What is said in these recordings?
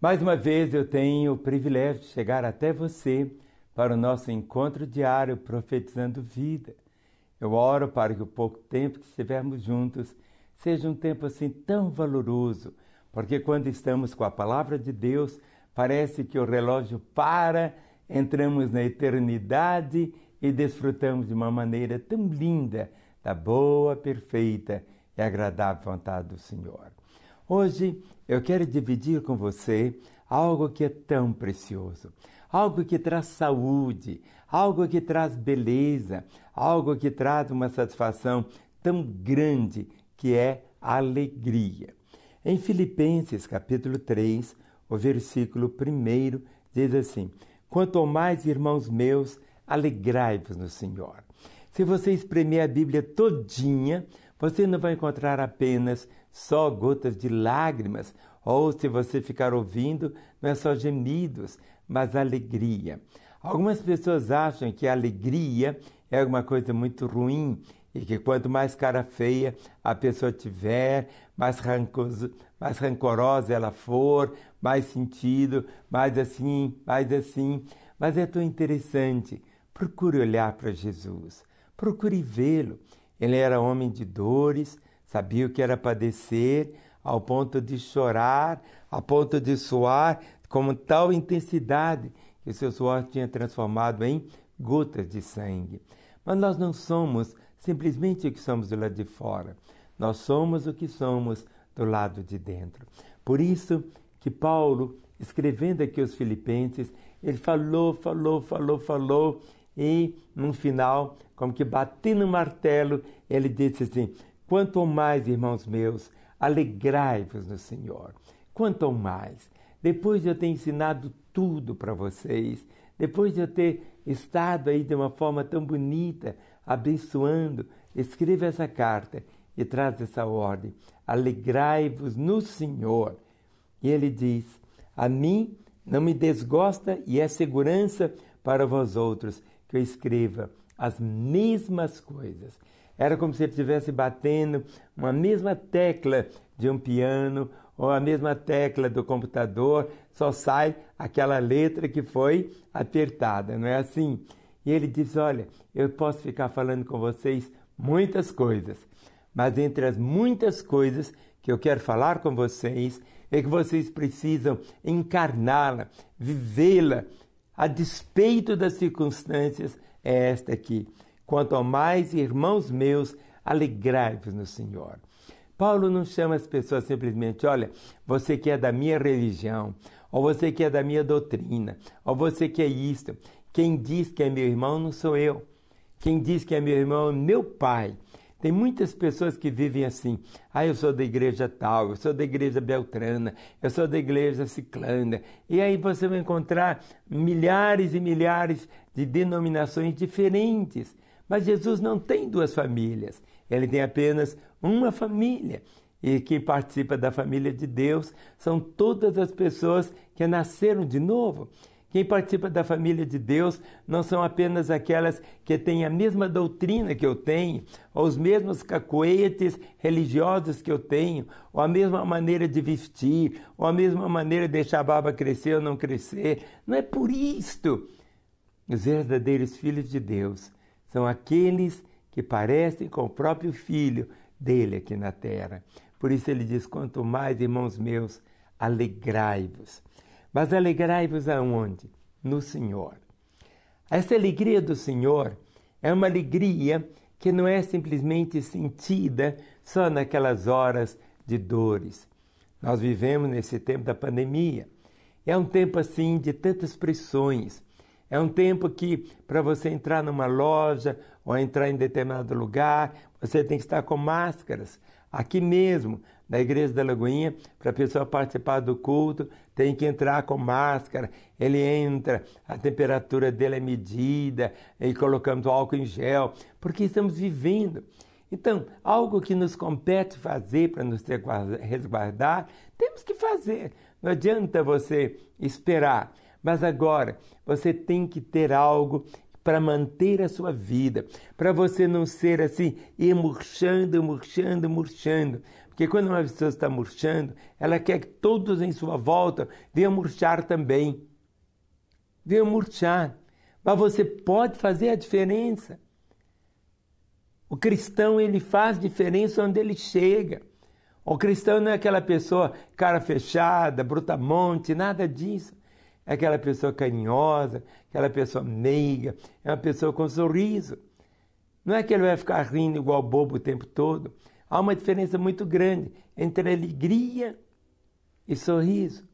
Mais uma vez eu tenho o privilégio de chegar até você para o nosso encontro diário Profetizando Vida. Eu oro para que o pouco tempo que estivermos juntos seja um tempo assim tão valoroso, porque quando estamos com a palavra de Deus, parece que o relógio para, entramos na eternidade e desfrutamos de uma maneira tão linda da boa, perfeita e agradável vontade do Senhor. Hoje eu quero dividir com você algo que é tão precioso, algo que traz saúde, algo que traz beleza, algo que traz uma satisfação tão grande que é a alegria. Em Filipenses capítulo 3, o versículo 1 diz assim: Quanto mais, irmãos meus, alegrai-vos no Senhor. Se você espremer a Bíblia todinha, você não vai encontrar apenas só gotas de lágrimas, ou se você ficar ouvindo, não é só gemidos, mas alegria. Algumas pessoas acham que a alegria é alguma coisa muito ruim e que quanto mais cara feia a pessoa tiver, mais, rancoso, mais rancorosa ela for, mais sentido, mais assim, mais assim. Mas é tão interessante. Procure olhar para Jesus, procure vê-lo. Ele era homem de dores, sabia o que era padecer, ao ponto de chorar, ao ponto de suar, com tal intensidade que o seu suor tinha transformado em gotas de sangue. Mas nós não somos simplesmente o que somos do lado de fora. Nós somos o que somos do lado de dentro. Por isso que Paulo, escrevendo aqui os Filipenses, ele falou, falou, falou, falou e no final, como que batendo o martelo, ele disse assim: Quanto mais, irmãos meus, alegrai-vos no Senhor. Quanto mais, depois de eu ter ensinado tudo para vocês, depois de eu ter estado aí de uma forma tão bonita, abençoando, escreva essa carta e traz essa ordem: alegrai-vos no Senhor. E ele diz: A mim não me desgosta e é segurança para vós outros que eu escreva as mesmas coisas. Era como se ele estivesse batendo uma mesma tecla de um piano ou a mesma tecla do computador, só sai aquela letra que foi apertada, não é assim? E ele diz: Olha, eu posso ficar falando com vocês muitas coisas, mas entre as muitas coisas que eu quero falar com vocês é que vocês precisam encarná-la, vivê-la a despeito das circunstâncias, é esta aqui. Quanto ao mais, irmãos meus, alegrai-vos no Senhor. Paulo não chama as pessoas simplesmente, olha, você que é da minha religião, ou você que é da minha doutrina, ou você que é isto. Quem diz que é meu irmão não sou eu. Quem diz que é meu irmão é meu pai. Tem muitas pessoas que vivem assim. Ah, eu sou da igreja tal, eu sou da igreja beltrana, eu sou da igreja ciclana. E aí você vai encontrar milhares e milhares de denominações diferentes. Mas Jesus não tem duas famílias. Ele tem apenas uma família. E quem participa da família de Deus são todas as pessoas que nasceram de novo. Quem participa da família de Deus não são apenas aquelas que têm a mesma doutrina que eu tenho, ou os mesmos cacoetes religiosos que eu tenho, ou a mesma maneira de vestir, ou a mesma maneira de deixar a barba crescer ou não crescer. Não é por isto. Os verdadeiros filhos de Deus são aqueles que parecem com o próprio filho dele aqui na terra. Por isso ele diz: quanto mais, irmãos meus, alegrai-vos mas alegrai-vos aonde? No Senhor. Essa alegria do Senhor é uma alegria que não é simplesmente sentida só naquelas horas de dores. Nós vivemos nesse tempo da pandemia. É um tempo assim de tantas pressões. É um tempo que para você entrar numa loja ou entrar em determinado lugar, você tem que estar com máscaras. Aqui mesmo, na igreja da Lagoinha, para a pessoa participar do culto, tem que entrar com máscara. Ele entra, a temperatura dele é medida, e colocamos álcool em gel, porque estamos vivendo. Então, algo que nos compete fazer para nos resguardar, temos que fazer. Não adianta você esperar. Mas agora, você tem que ter algo para manter a sua vida, para você não ser assim, ir murchando, murchando, murchando. Porque quando uma pessoa está murchando, ela quer que todos em sua volta venham murchar também. Venham murchar. Mas você pode fazer a diferença. O cristão, ele faz diferença onde ele chega. O cristão não é aquela pessoa cara fechada, brutamonte, nada disso é aquela pessoa carinhosa, aquela pessoa meiga, é uma pessoa com sorriso. Não é que ele vai ficar rindo igual bobo o tempo todo. Há uma diferença muito grande entre alegria e sorriso.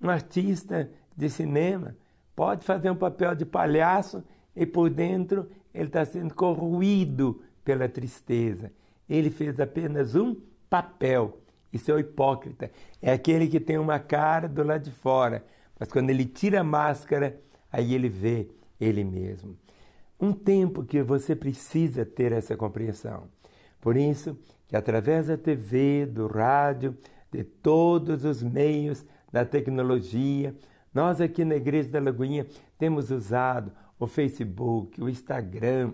Um artista de cinema pode fazer um papel de palhaço e por dentro ele está sendo corroído pela tristeza. Ele fez apenas um papel. Isso é o hipócrita. É aquele que tem uma cara do lado de fora, mas quando ele tira a máscara, aí ele vê ele mesmo. Um tempo que você precisa ter essa compreensão. Por isso, que através da TV, do rádio, de todos os meios da tecnologia, nós aqui na Igreja da Lagoinha temos usado o Facebook, o Instagram,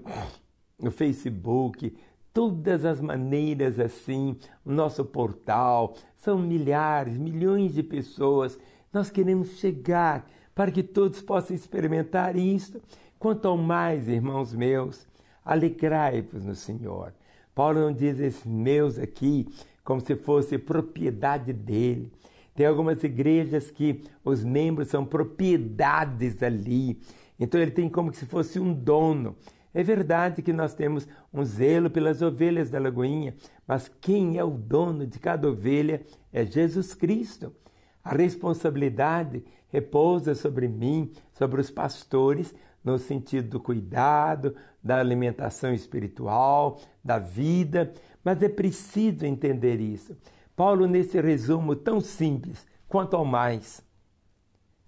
o Facebook, todas as maneiras assim, o nosso portal, são milhares, milhões de pessoas. Nós queremos chegar para que todos possam experimentar isto. Quanto ao mais, irmãos meus, alegrai-vos no Senhor. Paulo não diz esses meus aqui como se fosse propriedade dele. Tem algumas igrejas que os membros são propriedades ali. Então ele tem como se fosse um dono. É verdade que nós temos um zelo pelas ovelhas da Lagoinha, mas quem é o dono de cada ovelha é Jesus Cristo. A responsabilidade repousa sobre mim, sobre os pastores, no sentido do cuidado, da alimentação espiritual, da vida, mas é preciso entender isso. Paulo, nesse resumo tão simples, quanto ao mais.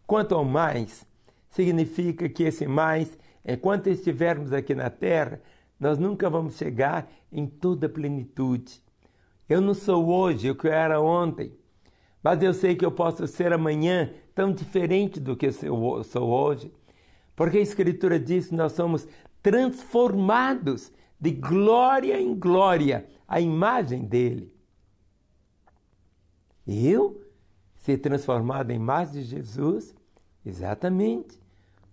Quanto ao mais, significa que esse mais Enquanto é, estivermos aqui na Terra, nós nunca vamos chegar em toda a plenitude. Eu não sou hoje é o que eu era ontem, mas eu sei que eu posso ser amanhã tão diferente do que eu sou hoje, porque a Escritura diz que nós somos transformados de glória em glória à imagem dele. Eu ser transformado em imagem de Jesus? Exatamente.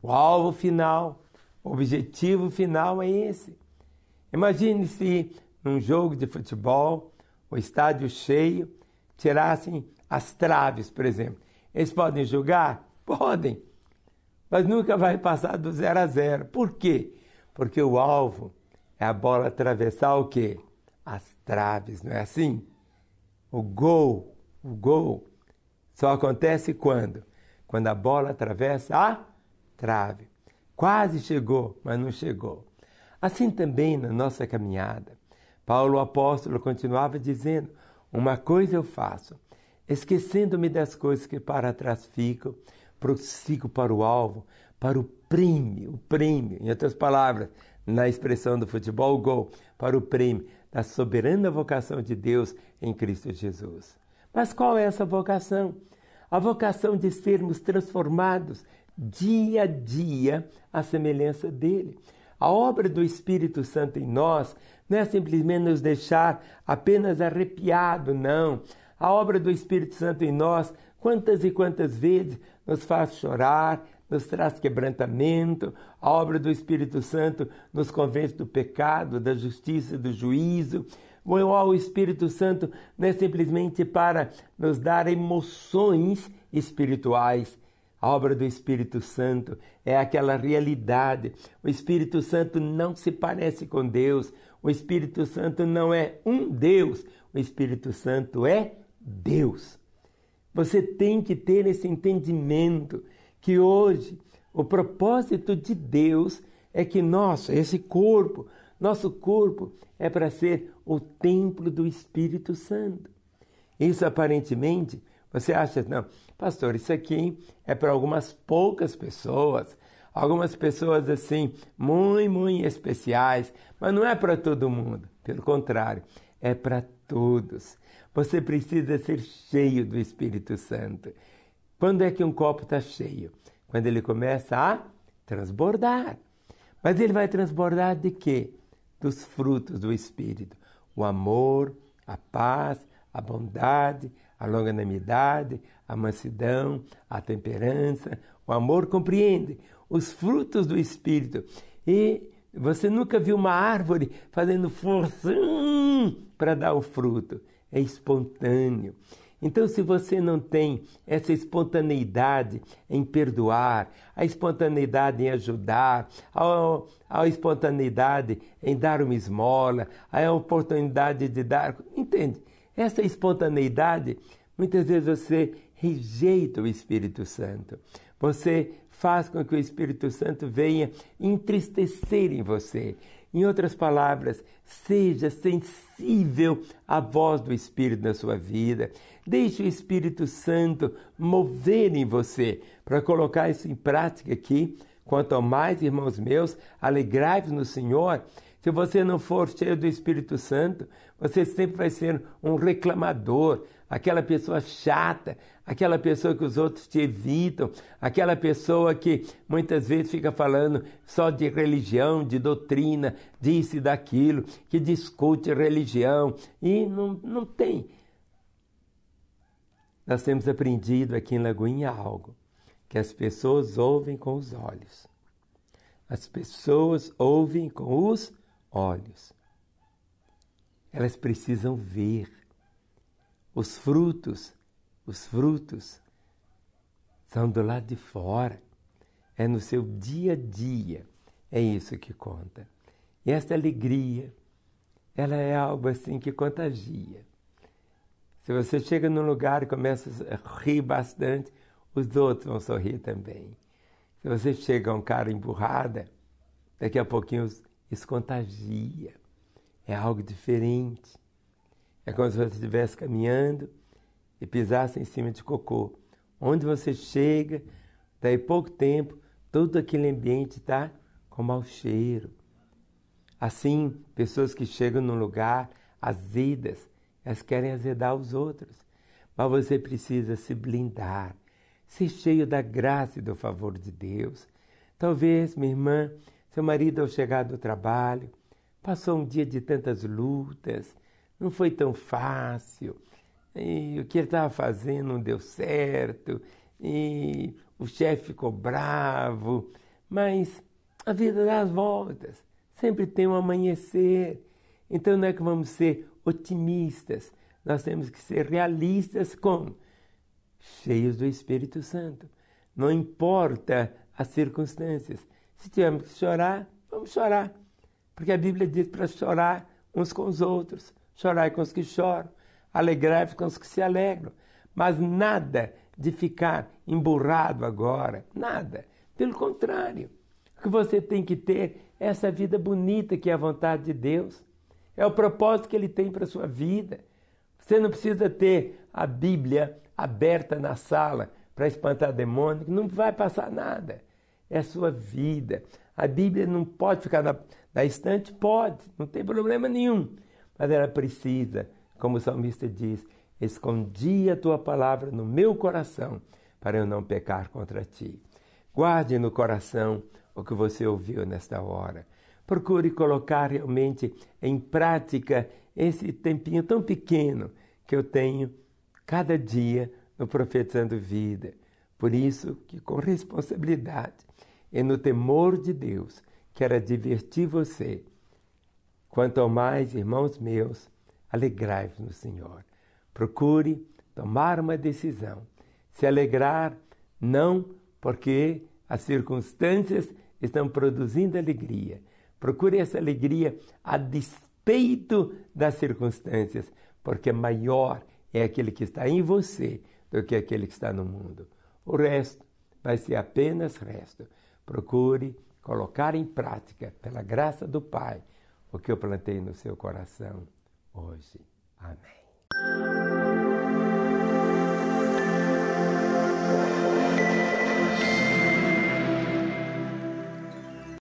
O alvo final o objetivo final é esse. Imagine-se num jogo de futebol, o estádio cheio, tirassem as traves, por exemplo. Eles podem jogar? Podem, mas nunca vai passar do zero a zero. Por quê? Porque o alvo é a bola atravessar o quê? As traves, não é assim? O gol, o gol só acontece quando? Quando a bola atravessa a trave. Quase chegou, mas não chegou. Assim também na nossa caminhada, Paulo apóstolo continuava dizendo: Uma coisa eu faço, esquecendo-me das coisas que para trás ficam, prossigo para o alvo, para o prêmio, o prêmio, em outras palavras, na expressão do futebol, o gol, para o prêmio da soberana vocação de Deus em Cristo Jesus. Mas qual é essa vocação? A vocação de sermos transformados dia a dia à semelhança dele. A obra do Espírito Santo em nós não é simplesmente nos deixar apenas arrepiado, não. A obra do Espírito Santo em nós, quantas e quantas vezes nos faz chorar, nos traz quebrantamento, a obra do Espírito Santo nos convence do pecado, da justiça, do juízo. O Espírito Santo não é simplesmente para nos dar emoções espirituais, a obra do Espírito Santo é aquela realidade. O Espírito Santo não se parece com Deus. O Espírito Santo não é um Deus. O Espírito Santo é Deus. Você tem que ter esse entendimento que hoje o propósito de Deus é que nosso, esse corpo, nosso corpo é para ser o templo do Espírito Santo. Isso aparentemente você acha, não, Pastor, isso aqui é para algumas poucas pessoas, algumas pessoas assim, muito, muito especiais, mas não é para todo mundo. Pelo contrário, é para todos. Você precisa ser cheio do Espírito Santo. Quando é que um copo está cheio? Quando ele começa a transbordar. Mas ele vai transbordar de quê? Dos frutos do Espírito: o amor, a paz, a bondade, a longanimidade, a mansidão, a temperança, o amor compreende os frutos do Espírito. E você nunca viu uma árvore fazendo força hum, para dar o fruto. É espontâneo. Então, se você não tem essa espontaneidade em perdoar, a espontaneidade em ajudar, a, a espontaneidade em dar uma esmola, a oportunidade de dar. Entende? Essa espontaneidade, muitas vezes você rejeita o Espírito Santo. Você faz com que o Espírito Santo venha entristecer em você. Em outras palavras, seja sensível à voz do Espírito na sua vida. Deixe o Espírito Santo mover em você. Para colocar isso em prática aqui, quanto mais, irmãos meus, alegrai-vos no Senhor. Se você não for cheio do Espírito Santo, você sempre vai ser um reclamador, aquela pessoa chata, aquela pessoa que os outros te evitam, aquela pessoa que muitas vezes fica falando só de religião, de doutrina, disse daquilo, que discute religião e não, não tem. Nós temos aprendido aqui em Lagoinha algo que as pessoas ouvem com os olhos. As pessoas ouvem com os olhos olhos. Elas precisam ver os frutos, os frutos são do lado de fora, é no seu dia a dia, é isso que conta. E essa alegria, ela é algo assim que contagia. Se você chega num lugar e começa a rir bastante, os outros vão sorrir também. Se você chega a um cara emburrada, daqui a pouquinho os isso contagia. É algo diferente. É como se você estivesse caminhando e pisasse em cima de cocô. Onde você chega, daí pouco tempo, todo aquele ambiente está com mau cheiro. Assim, pessoas que chegam num lugar azidas, elas querem azedar os outros. Mas você precisa se blindar, ser cheio da graça e do favor de Deus. Talvez, minha irmã, seu marido, ao chegar do trabalho, passou um dia de tantas lutas, não foi tão fácil, e o que ele estava fazendo não deu certo, e o chefe ficou bravo, mas a vida dá as voltas, sempre tem um amanhecer. Então não é que vamos ser otimistas, nós temos que ser realistas com Cheios do Espírito Santo. Não importa as circunstâncias, se tivermos que chorar, vamos chorar. Porque a Bíblia diz para chorar uns com os outros, chorar com os que choram, alegrar com os que se alegram. Mas nada de ficar emburrado agora, nada. Pelo contrário, o que você tem que ter é essa vida bonita que é a vontade de Deus, é o propósito que Ele tem para a sua vida. Você não precisa ter a Bíblia aberta na sala para espantar demônio, que não vai passar nada é a sua vida. A Bíblia não pode ficar na, na estante? Pode, não tem problema nenhum. Mas ela precisa, como o salmista diz, escondi a tua palavra no meu coração para eu não pecar contra ti. Guarde no coração o que você ouviu nesta hora. Procure colocar realmente em prática esse tempinho tão pequeno que eu tenho cada dia no Profetizando Vida. Por isso que com responsabilidade e no temor de Deus quero advertir você. Quanto ao mais, irmãos meus, alegrai-vos no Senhor. Procure tomar uma decisão. Se alegrar, não porque as circunstâncias estão produzindo alegria. Procure essa alegria a despeito das circunstâncias, porque maior é aquele que está em você do que aquele que está no mundo. O resto vai ser apenas resto. Procure colocar em prática, pela graça do Pai, o que eu plantei no seu coração hoje. Amém.